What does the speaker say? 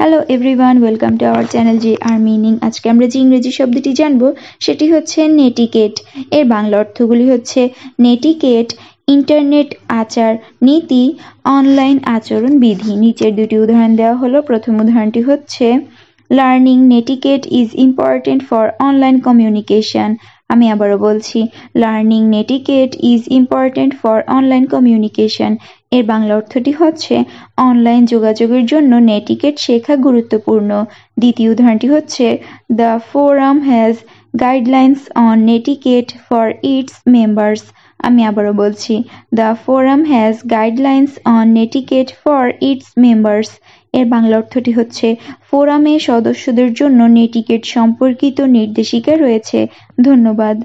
hello everyone welcome to our channel G R meaning আজকে আমরা যে ইংরেজি শব্দটি জানবো সেটি হচ্ছে নেটিকেট এর বাংলা অর্থগুলি হচ্ছে নেটিকেট ইন্টারনেট আচার নীতি অনলাইন আচরণ বিধি নিচের দুটি উদাহরণ দেওয়া হলো প্রথম উদাহরণটি হচ্ছে learning netiquette is important for online communication আমি আবারও বলছি learning netiquette is important for online communication এর বাংলা অর্থটি হচ্ছে অনলাইন যোগাযোগের জন্য নেটিকেট শেখা গুরুত্বপূর্ণ দ্বিতীয় উদাহরণটি হচ্ছে the forum has guidelines on netiquette for its members আমি আবারও বলছি the forum has guidelines on netiquette for its members এর বাংলা অর্থটি হচ্ছে ফোরামে সদস্যদের জন্য নেটিকেট সম্পর্কিত নির্দেশিকা রয়েছে ধন্যবাদ